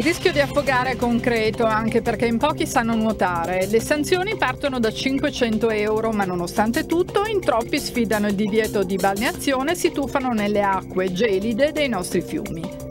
Il rischio di affogare è concreto anche perché in pochi sanno nuotare. Le sanzioni partono da 500 euro, ma nonostante tutto in troppi sfidano il divieto di balneazione e si tuffano nelle acque gelide dei nostri fiumi.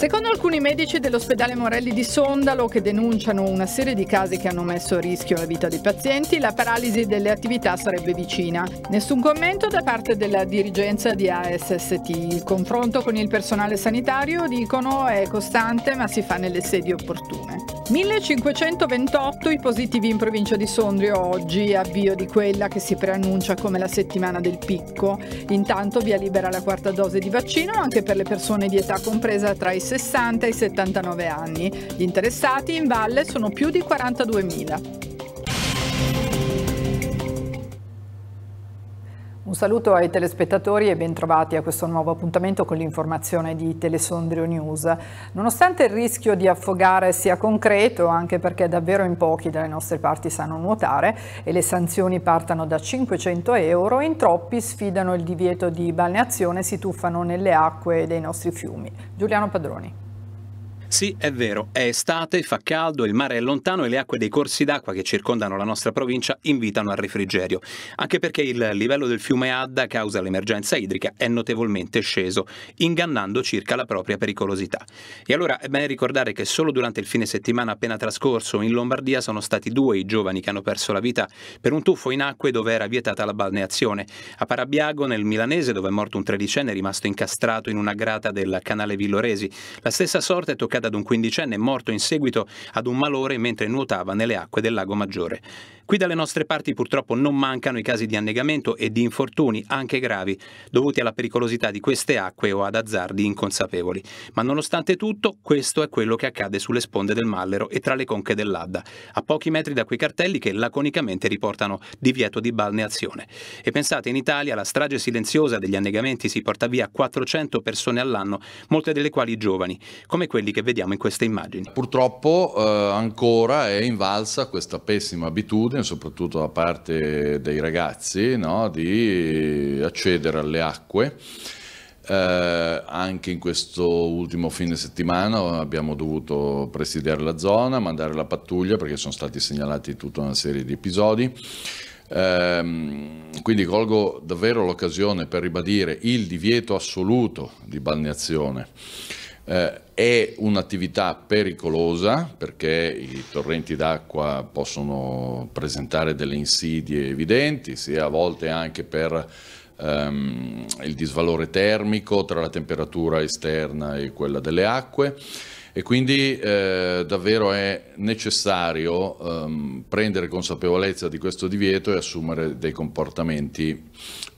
Secondo alcuni medici dell'ospedale Morelli di Sondalo, che denunciano una serie di casi che hanno messo a rischio la vita dei pazienti, la paralisi delle attività sarebbe vicina. Nessun commento da parte della dirigenza di ASST. Il confronto con il personale sanitario, dicono, è costante ma si fa nelle sedi opportune. 1528 i positivi in provincia di Sondrio oggi, avvio di quella che si preannuncia come la settimana del picco. Intanto via libera la quarta dose di vaccino anche per le persone di età compresa tra i 60 e i 79 anni. Gli interessati in valle sono più di 42.000. Un saluto ai telespettatori e bentrovati a questo nuovo appuntamento con l'informazione di Telesondrio News. Nonostante il rischio di affogare sia concreto, anche perché davvero in pochi dalle nostre parti sanno nuotare e le sanzioni partano da 500 euro, in troppi sfidano il divieto di balneazione e si tuffano nelle acque dei nostri fiumi. Giuliano Padroni. Sì, è vero, è estate, fa caldo, il mare è lontano e le acque dei corsi d'acqua che circondano la nostra provincia invitano al refrigerio, anche perché il livello del fiume Adda, causa l'emergenza idrica, è notevolmente sceso, ingannando circa la propria pericolosità. E allora è bene ricordare che solo durante il fine settimana appena trascorso in Lombardia sono stati due i giovani che hanno perso la vita per un tuffo in acque dove era vietata la balneazione, a Parabiago nel Milanese dove è morto un tredicenne rimasto incastrato in una grata del canale Villoresi. La stessa sorte è toccata ad un quindicenne morto in seguito ad un malore mentre nuotava nelle acque del lago Maggiore. Qui dalle nostre parti purtroppo non mancano i casi di annegamento e di infortuni, anche gravi, dovuti alla pericolosità di queste acque o ad azzardi inconsapevoli. Ma nonostante tutto, questo è quello che accade sulle sponde del Mallero e tra le conche dell'Adda, a pochi metri da quei cartelli che laconicamente riportano divieto di balneazione. E pensate, in Italia la strage silenziosa degli annegamenti si porta via 400 persone all'anno, molte delle quali giovani, come quelli che vediamo in queste immagini. Purtroppo eh, ancora è invalsa questa pessima abitudine, soprattutto da parte dei ragazzi, no, di accedere alle acque. Eh, anche in questo ultimo fine settimana abbiamo dovuto presidiare la zona, mandare la pattuglia perché sono stati segnalati tutta una serie di episodi. Eh, quindi colgo davvero l'occasione per ribadire il divieto assoluto di balneazione eh, è un'attività pericolosa perché i torrenti d'acqua possono presentare delle insidie evidenti, sia a volte anche per ehm, il disvalore termico tra la temperatura esterna e quella delle acque. E quindi eh, davvero è necessario ehm, prendere consapevolezza di questo divieto e assumere dei comportamenti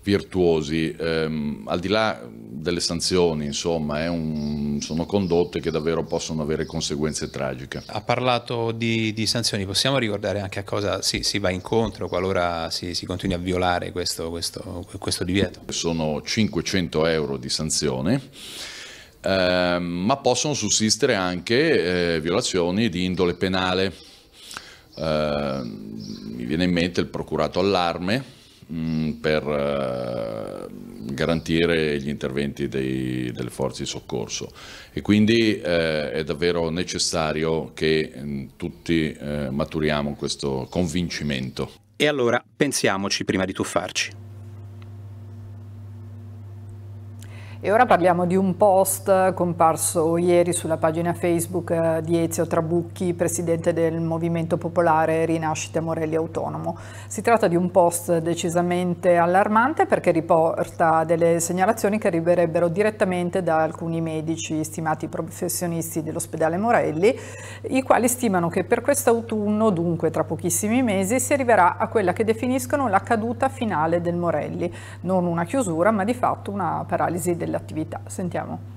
virtuosi, ehm, al di là delle sanzioni, insomma, un, sono condotte che davvero possono avere conseguenze tragiche. Ha parlato di, di sanzioni, possiamo ricordare anche a cosa si, si va incontro qualora si, si continui a violare questo, questo, questo divieto? Sono 500 euro di sanzione Ehm, ma possono sussistere anche eh, violazioni di indole penale. Eh, mi viene in mente il procurato allarme mh, mm, per eh, garantire gli interventi dei, delle forze di soccorso e quindi eh, è davvero necessario che mh, mm, tutti eh, maturiamo questo convincimento. E allora pensiamoci prima di tuffarci. E ora parliamo di un post comparso ieri sulla pagina Facebook eh, di Ezio Trabucchi, presidente del Movimento Popolare Rinascita Morelli Autonomo. Si tratta di un post decisamente allarmante perché riporta delle segnalazioni che arriverebbero direttamente da alcuni medici, stimati professionisti dell'ospedale Morelli, i quali stimano che per quest'autunno, dunque tra pochissimi mesi, si arriverà a quella che definiscono la caduta finale del Morelli, non una chiusura ma di fatto una paralisi delle dell'attività. Sentiamo.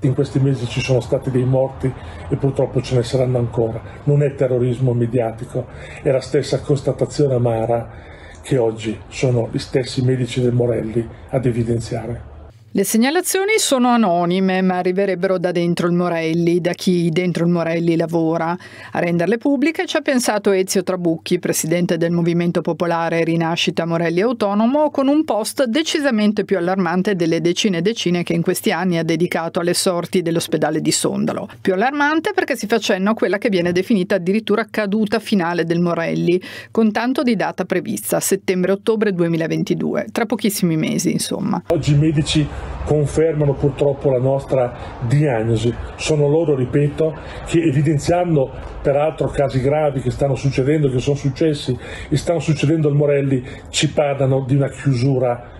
In questi mesi ci sono stati dei morti e purtroppo ce ne saranno ancora. Non è terrorismo mediatico, è la stessa constatazione amara che oggi sono gli stessi medici del Morelli ad evidenziare. Le segnalazioni sono anonime, ma arriverebbero da dentro il Morelli, da chi dentro il Morelli lavora. A renderle pubbliche ci ha pensato Ezio Trabucchi, presidente del Movimento Popolare Rinascita Morelli Autonomo, con un post decisamente più allarmante delle decine e decine che in questi anni ha dedicato alle sorti dell'ospedale di Sondalo. Più allarmante perché si fa cenno a quella che viene definita addirittura caduta finale del Morelli, con tanto di data prevista, settembre-ottobre 2022, tra pochissimi mesi insomma. Oggi i medici confermano purtroppo la nostra diagnosi. Sono loro, ripeto, che evidenziando peraltro casi gravi che stanno succedendo, che sono successi e stanno succedendo al Morelli, ci parlano di una chiusura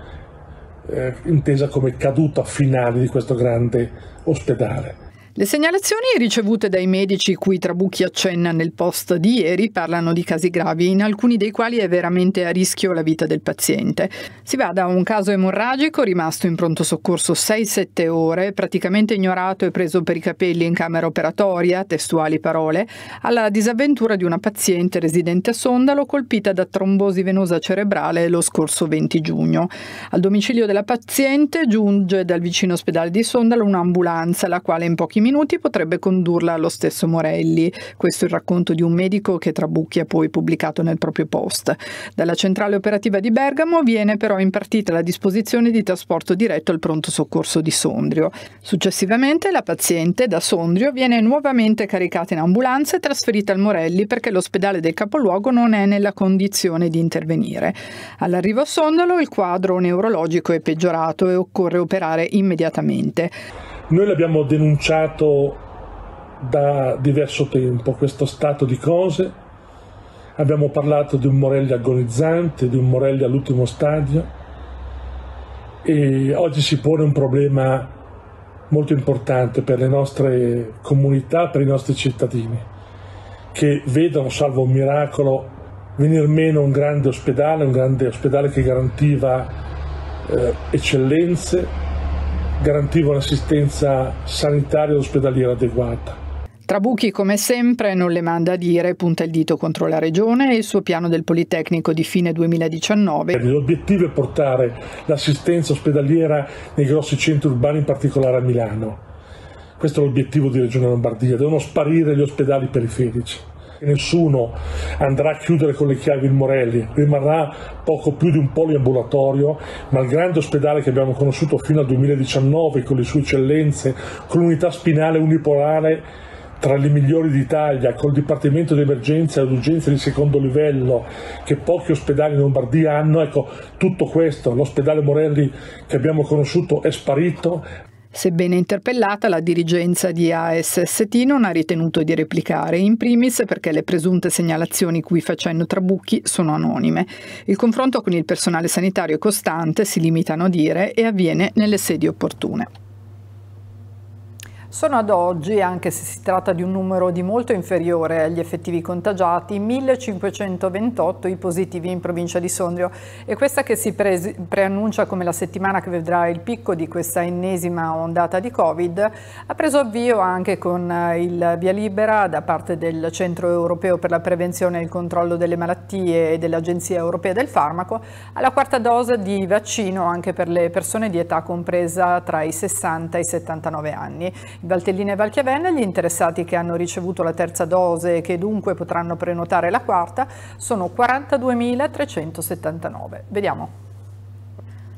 eh, intesa come caduta finale di questo grande ospedale. Le segnalazioni ricevute dai medici cui Trabucchi accenna nel post di ieri parlano di casi gravi, in alcuni dei quali è veramente a rischio la vita del paziente. Si va da un caso emorragico rimasto in pronto soccorso 6-7 ore, praticamente ignorato e preso per i capelli in camera operatoria, testuali parole, alla disavventura di una paziente residente a Sondalo colpita da trombosi venosa cerebrale lo scorso 20 giugno. Al domicilio della paziente giunge dal vicino ospedale di Sondalo un'ambulanza, la quale in pochi minuti minuti potrebbe condurla allo stesso Morelli. Questo è il racconto di un medico che Trabucchi ha poi pubblicato nel proprio post. Dalla centrale operativa di Bergamo viene però impartita la disposizione di trasporto diretto al pronto soccorso di Sondrio. Successivamente la paziente da Sondrio viene nuovamente caricata in ambulanza e trasferita al Morelli perché l'ospedale del capoluogo non è nella condizione di intervenire. All'arrivo a Sondolo il quadro neurologico è peggiorato e occorre operare immediatamente. Noi l'abbiamo denunciato da diverso tempo, questo stato di cose, abbiamo parlato di un Morelli agonizzante, di un Morelli all'ultimo stadio e oggi si pone un problema molto importante per le nostre comunità, per i nostri cittadini, che vedono, salvo un miracolo, venir meno un grande ospedale, un grande ospedale che garantiva eh, eccellenze, garantiva un'assistenza sanitaria e ospedaliera adeguata. Trabuchi, come sempre, non le manda a dire, punta il dito contro la Regione e il suo piano del Politecnico di fine 2019. Eh, l'obiettivo è portare l'assistenza ospedaliera nei grossi centri urbani, in particolare a Milano. Questo è l'obiettivo di Regione Lombardia, devono sparire gli ospedali periferici nessuno andrà a chiudere con le chiavi il Morelli, rimarrà poco più di un poliambulatorio, ma il grande ospedale che abbiamo conosciuto fino al 2019 con le sue eccellenze, con l'unità spinale unipolare tra le migliori d'Italia, col Dipartimento di Emergenza e Urgenza di secondo livello, che pochi ospedali in Lombardia hanno, ecco, tutto questo, l'ospedale Morelli che abbiamo conosciuto è sparito, Sebbene interpellata, la dirigenza di ASST non ha ritenuto di replicare, in primis perché le presunte segnalazioni cui facendo trabucchi sono anonime. Il confronto con il personale sanitario è costante, si limitano a dire, e avviene nelle sedi opportune. Sono ad oggi, anche se si tratta di un numero di molto inferiore agli effettivi contagiati, 1528 i positivi in provincia di Sondrio e questa che si pre preannuncia come la settimana che vedrà il picco di questa ennesima ondata di Covid ha preso avvio anche con eh, il via libera da parte del Centro Europeo per la Prevenzione e il Controllo delle Malattie e dell'Agenzia Europea del Farmaco alla quarta dose di vaccino anche per le persone di età compresa tra i 60 e i 79 anni. Valtellina e Valchiavenna, gli interessati che hanno ricevuto la terza dose e che dunque potranno prenotare la quarta sono 42.379. Vediamo.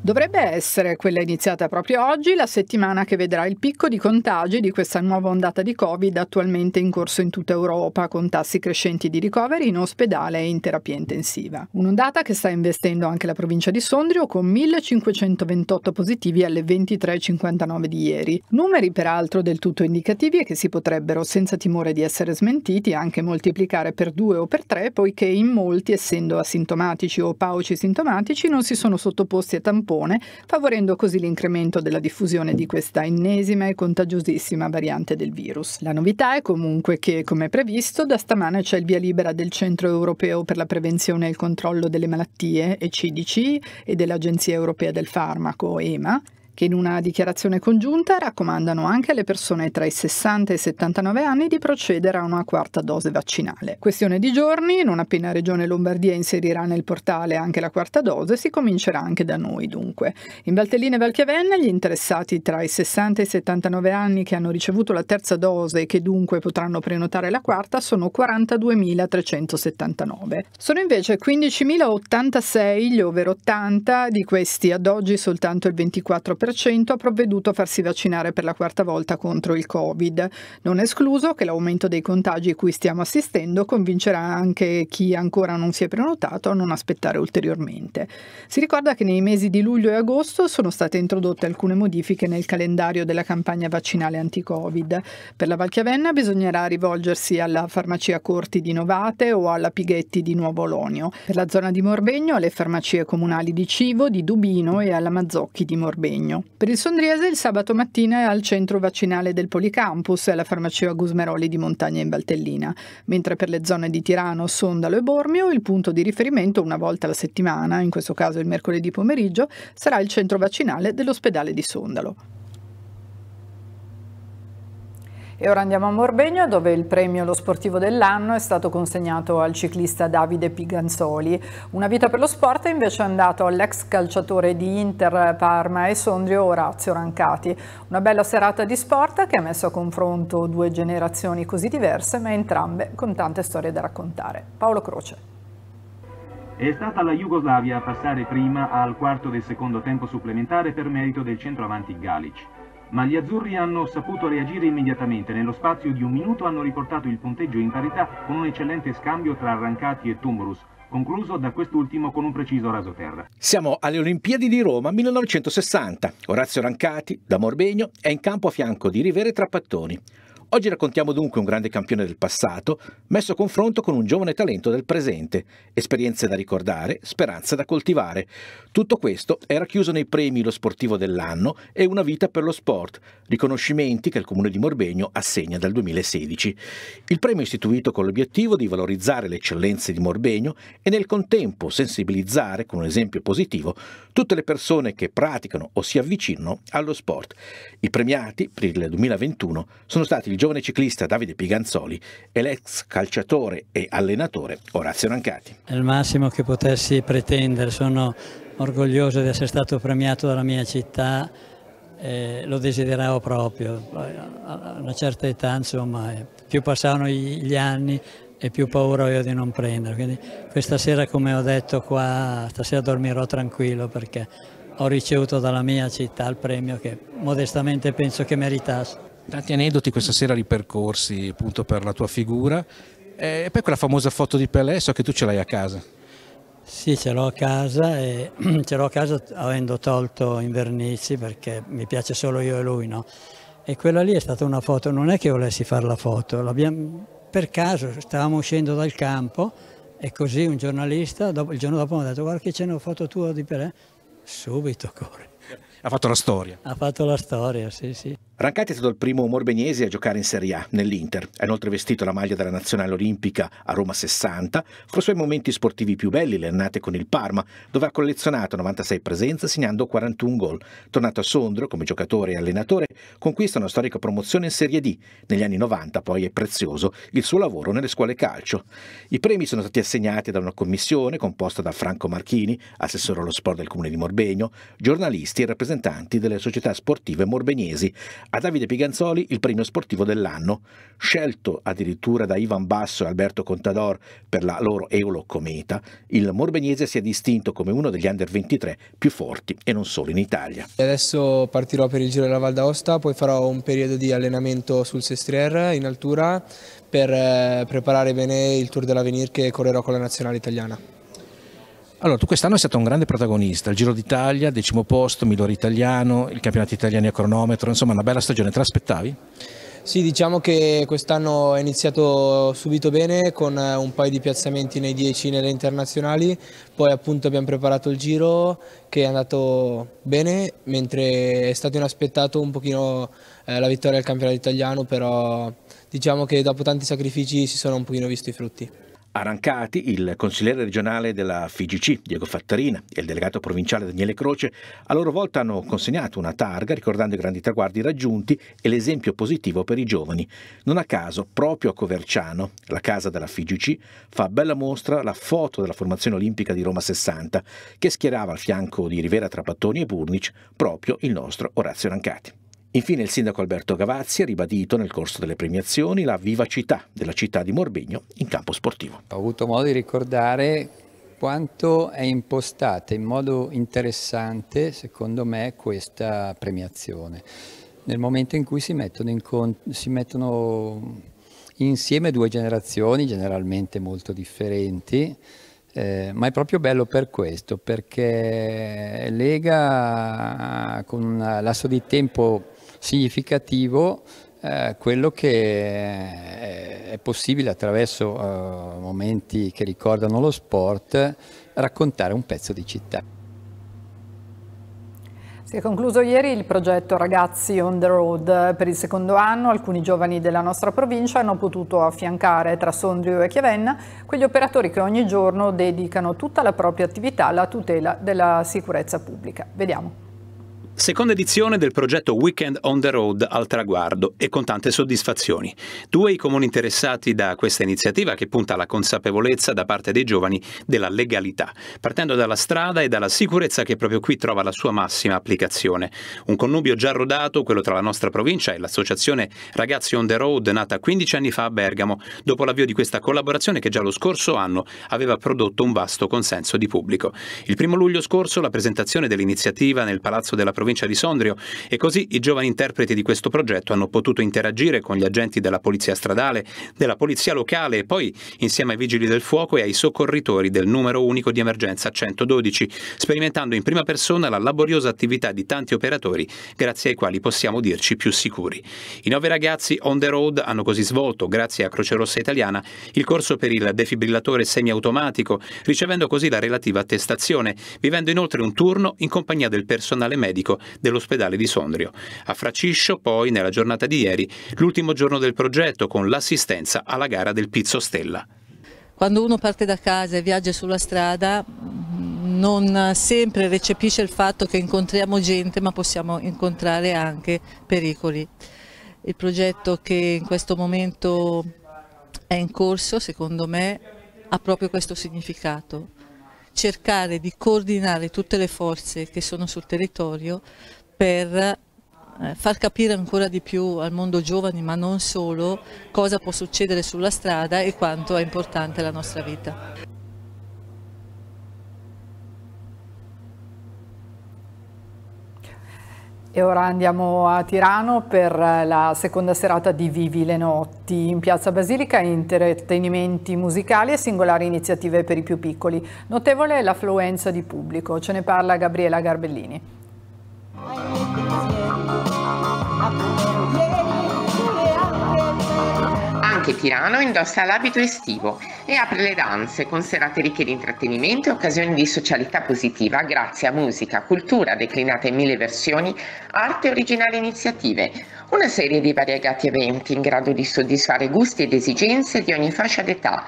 Dovrebbe essere quella iniziata proprio oggi la settimana che vedrà il picco di contagi di questa nuova ondata di Covid attualmente in corso in tutta Europa, con tassi crescenti di ricoveri in ospedale e in terapia intensiva. Un'ondata che sta investendo anche la provincia di Sondrio con 1528 positivi alle 23.59 di ieri. Numeri peraltro del tutto indicativi e che si potrebbero, senza timore di essere smentiti, anche moltiplicare per due o per tre, poiché in molti, essendo asintomatici o paucisintomatici, non si sono sottoposti a tamponi tampone, favorendo così l'incremento della diffusione di questa ennesima e contagiosissima variante del virus. La novità è comunque che, come previsto, da stamane c'è il via libera del Centro Europeo per la Prevenzione e il Controllo delle Malattie, ECDC, e dell'Agenzia Europea del Farmaco, EMA, che in una dichiarazione congiunta raccomandano anche alle persone tra i 60 e i 79 anni di procedere a una quarta dose vaccinale. Questione di giorni, non appena Regione Lombardia inserirà nel portale anche la quarta dose, si comincerà anche da noi dunque. In Valtellina e Valchiavenna gli interessati tra i 60 e i 79 anni che hanno ricevuto la terza dose e che dunque potranno prenotare la quarta sono 42.379. Sono invece 15.086 gli over 80, di questi ad oggi soltanto il 24% ha provveduto a farsi vaccinare per la quarta volta contro il Covid. Non escluso che l'aumento dei contagi cui stiamo assistendo convincerà anche chi ancora non si è prenotato a non aspettare ulteriormente. Si ricorda che nei mesi di luglio e agosto sono state introdotte alcune modifiche nel calendario della campagna vaccinale anti-Covid. Per la Valchiavenna bisognerà rivolgersi alla farmacia Corti di Novate o alla Pighetti di Nuovo Olonio. Per la zona di Morbegno alle farmacie comunali di Civo, di Dubino e alla Mazzocchi di Morbegno. Torino. Per il Sondriese il sabato mattina è al centro vaccinale del Policampus, alla farmacia Gusmeroli di Montagna in Valtellina, mentre per le zone di Tirano, Sondalo e Bormio il punto di riferimento una volta alla settimana, in questo caso il mercoledì pomeriggio, sarà il centro vaccinale dell'ospedale di Sondalo. E ora andiamo a Morbegno dove il premio Lo Sportivo dell'anno è stato consegnato al ciclista Davide Piganzoli. Una vita per lo sport è invece andato all'ex calciatore di Inter, Parma e Sondrio Orazio Rancati. Una bella serata di sport che ha messo a confronto due generazioni così diverse ma entrambe con tante storie da raccontare. Paolo Croce. È stata la Jugoslavia a passare prima al quarto del secondo tempo supplementare per merito del centroavanti Galic ma gli azzurri hanno saputo reagire immediatamente. Nello spazio di un minuto hanno riportato il punteggio in parità con un eccellente scambio tra Arrancati e Tumorus, concluso da quest'ultimo con un preciso rasoterra. Siamo alle Olimpiadi di Roma 1960. Orazio Rancati, da Morbegno, è in campo a fianco di Rivere Trappattoni. Oggi raccontiamo dunque un grande campione del passato, messo a confronto con un giovane talento del presente, esperienze da ricordare, speranze da coltivare. Tutto questo è racchiuso nei premi Lo Sportivo dell'anno e Una vita per lo sport, riconoscimenti che il Comune di Morbegno assegna dal 2016. Il premio è istituito con l'obiettivo di valorizzare le eccellenze di Morbegno e nel contempo sensibilizzare, con un esempio positivo, tutte le persone che praticano o si avvicinano allo sport. I premiati per il 2021 sono stati il giovane ciclista Davide Piganzoli e l'ex calciatore e allenatore Orazio Rancati. È il massimo che potessi pretendere, sono orgoglioso di essere stato premiato dalla mia città, eh, lo desideravo proprio, a una certa età insomma, eh, più passavano gli anni e più paura ho io di non prendere, quindi questa sera come ho detto qua, stasera dormirò tranquillo perché ho ricevuto dalla mia città il premio che modestamente penso che meritasse tanti aneddoti questa sera ripercorsi appunto per la tua figura e poi quella famosa foto di Pelé so che tu ce l'hai a casa sì, ce l'ho a casa e ce l'ho a casa avendo tolto Invernizi perché mi piace solo io e lui, no? E quella lì è stata una foto, non è che volessi fare la foto, per caso stavamo uscendo dal campo e così un giornalista dopo, il giorno dopo mi ha detto guarda che c'è una foto tua di Pelé, subito corri. Ha fatto la storia. Ha fatto la storia, sì, sì. Rancati è stato il primo morbegnese a giocare in Serie A nell'Inter. Ha inoltre vestito la maglia della nazionale olimpica a Roma 60. Fra i suoi momenti sportivi più belli, le annate con il Parma, dove ha collezionato 96 presenze segnando 41 gol. Tornato a Sondro come giocatore e allenatore, conquista una storica promozione in Serie D. Negli anni 90 poi è prezioso il suo lavoro nelle scuole calcio. I premi sono stati assegnati da una commissione composta da Franco Marchini, assessore allo sport del comune di Morbegno, giornalisti e rappresentanti delle società sportive morbegnesi a Davide Piganzoli il premio sportivo dell'anno, scelto addirittura da Ivan Basso e Alberto Contador per la loro Eolo Cometa, il Morbeniese si è distinto come uno degli under 23 più forti e non solo in Italia. Adesso partirò per il Giro della Val d'Aosta, poi farò un periodo di allenamento sul Sestrier in altura per eh, preparare bene il Tour dell'Avenir che correrò con la nazionale italiana. Allora, tu quest'anno sei stato un grande protagonista, il Giro d'Italia, decimo posto, migliore italiano, il campionato italiano a cronometro, insomma una bella stagione, te l'aspettavi? Sì, diciamo che quest'anno è iniziato subito bene con eh, un paio di piazzamenti nei 10 nelle internazionali, poi appunto abbiamo preparato il giro che è andato bene, mentre è stato inaspettato un pochino eh, la vittoria del campionato italiano, però diciamo che dopo tanti sacrifici si sono un pochino visti i frutti. Arancati, il consigliere regionale della FIGC Diego Fattarina e il delegato provinciale Daniele Croce a loro volta hanno consegnato una targa ricordando i grandi traguardi raggiunti e l'esempio positivo per i giovani. Non a caso, proprio a Coverciano, la casa della FIGC, fa bella mostra la foto della formazione olimpica di Roma 60 che schierava al fianco di Rivera Trapattoni e Burnic proprio il nostro Orazio Arancati. Infine il sindaco Alberto Gavazzi ha ribadito nel corso delle premiazioni la vivacità della città di Morbegno in campo sportivo. Ho avuto modo di ricordare quanto è impostata in modo interessante, secondo me, questa premiazione. Nel momento in cui si mettono, in si mettono insieme due generazioni, generalmente molto differenti, eh, ma è proprio bello per questo, perché lega con un lasso di tempo significativo eh, quello che è possibile attraverso eh, momenti che ricordano lo sport raccontare un pezzo di città. Si è concluso ieri il progetto Ragazzi on the Road. Per il secondo anno alcuni giovani della nostra provincia hanno potuto affiancare tra Sondrio e Chiavenna quegli operatori che ogni giorno dedicano tutta la propria attività alla tutela della sicurezza pubblica. Vediamo. Seconda edizione del progetto Weekend on the Road al traguardo e con tante soddisfazioni. Due i comuni interessati da questa iniziativa che punta alla consapevolezza da parte dei giovani della legalità, partendo dalla strada e dalla sicurezza che proprio qui trova la sua massima applicazione. Un connubio già rodato, quello tra la nostra provincia e l'associazione Ragazzi on the Road nata 15 anni fa a Bergamo, dopo l'avvio di questa collaborazione che già lo scorso anno aveva prodotto un vasto consenso di pubblico. Il primo luglio scorso la presentazione dell'iniziativa nel Palazzo della Provincia provincia di Sondrio e così i giovani interpreti di questo progetto hanno potuto interagire con gli agenti della polizia stradale, della polizia locale e poi insieme ai vigili del fuoco e ai soccorritori del numero unico di emergenza 112, sperimentando in prima persona la laboriosa attività di tanti operatori grazie ai quali possiamo dirci più sicuri. I nove ragazzi on the road hanno così svolto, grazie a Croce Rossa Italiana, il corso per il defibrillatore semiautomatico, ricevendo così la relativa attestazione, vivendo inoltre un turno in compagnia del personale medico dell'ospedale di Sondrio. A Fraciscio poi, nella giornata di ieri, l'ultimo giorno del progetto con l'assistenza alla gara del Pizzo Stella. Quando uno parte da casa e viaggia sulla strada non sempre recepisce il fatto che incontriamo gente ma possiamo incontrare anche pericoli. Il progetto che in questo momento è in corso, secondo me, ha proprio questo significato cercare di coordinare tutte le forze che sono sul territorio per eh, far capire ancora di più al mondo giovani, ma non solo, cosa può succedere sulla strada e quanto è importante la nostra vita. E ora andiamo a Tirano per la seconda serata di Vivi le notti. In Piazza Basilica intrattenimenti musicali e singolari iniziative per i più piccoli. Notevole è l'affluenza di pubblico. Ce ne parla Gabriela Garbellini. Anche Tirano indossa l'abito estivo e apre le danze con serate ricche di intrattenimento e occasioni di socialità positiva grazie a musica, cultura declinata in mille versioni, arte e originali iniziative. Una serie di variegati eventi in grado di soddisfare gusti ed esigenze di ogni fascia d'età.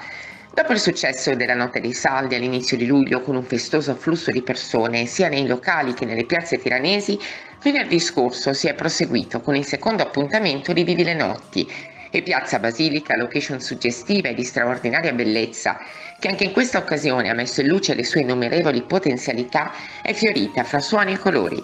Dopo il successo della Notte dei Saldi all'inizio di luglio con un festoso afflusso di persone sia nei locali che nelle piazze tiranesi, venerdì scorso si è proseguito con il secondo appuntamento di Vivi le Notti, e Piazza Basilica, location suggestiva e di straordinaria bellezza, che anche in questa occasione ha messo in luce le sue innumerevoli potenzialità, è fiorita fra suoni e colori.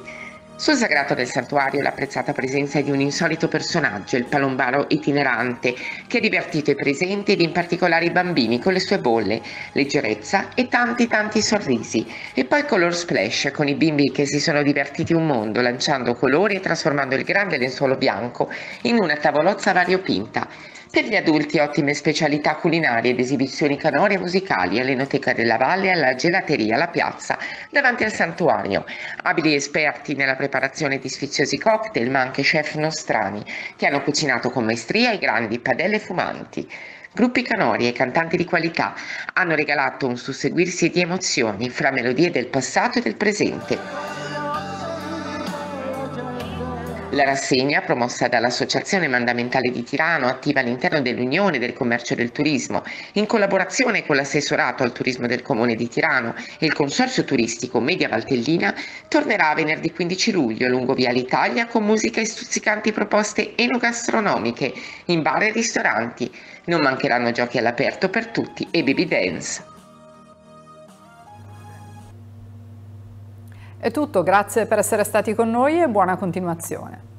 Sul sagrato del santuario l'apprezzata presenza di un insolito personaggio, il palombaro itinerante, che ha divertito i presenti ed in particolare i bambini con le sue bolle, leggerezza e tanti tanti sorrisi. E poi Color Splash con i bimbi che si sono divertiti un mondo lanciando colori e trasformando il grande lenzuolo bianco in una tavolozza variopinta. Per gli adulti ottime specialità culinarie ed esibizioni canorie musicali all'Enoteca della Valle, e alla gelateria, La piazza, davanti al santuario. Abili esperti nella preparazione di sfiziosi cocktail, ma anche chef nostrani, che hanno cucinato con maestria i grandi padelle fumanti. Gruppi canori e cantanti di qualità hanno regalato un susseguirsi di emozioni fra melodie del passato e del presente. La rassegna, promossa dall'Associazione Mandamentale di Tirano, attiva all'interno dell'Unione del Commercio e del Turismo, in collaborazione con l'assessorato al turismo del Comune di Tirano e il Consorzio Turistico Media Valtellina, tornerà venerdì 15 luglio lungo Via l'Italia con musica e stuzzicanti proposte enogastronomiche in bar e ristoranti. Non mancheranno giochi all'aperto per tutti e baby dance. È tutto, grazie per essere stati con noi e buona continuazione.